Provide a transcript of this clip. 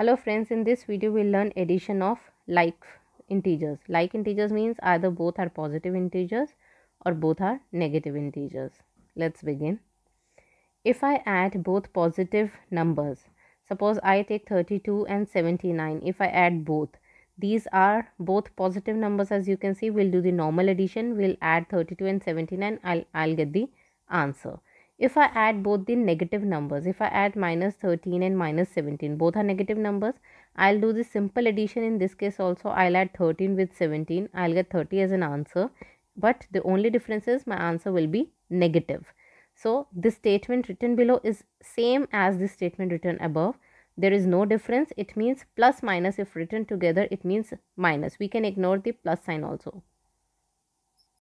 hello friends in this video we'll learn addition of like integers like integers means either both are positive integers or both are negative integers let's begin if i add both positive numbers suppose i take 32 and 79 if i add both these are both positive numbers as you can see we'll do the normal addition we'll add 32 and 79 i'll i'll get the answer if I add both the negative numbers, if I add minus 13 and minus 17, both are negative numbers, I'll do the simple addition in this case also, I'll add 13 with 17, I'll get 30 as an answer, but the only difference is my answer will be negative. So, this statement written below is same as this statement written above. There is no difference. It means plus minus if written together, it means minus. We can ignore the plus sign also.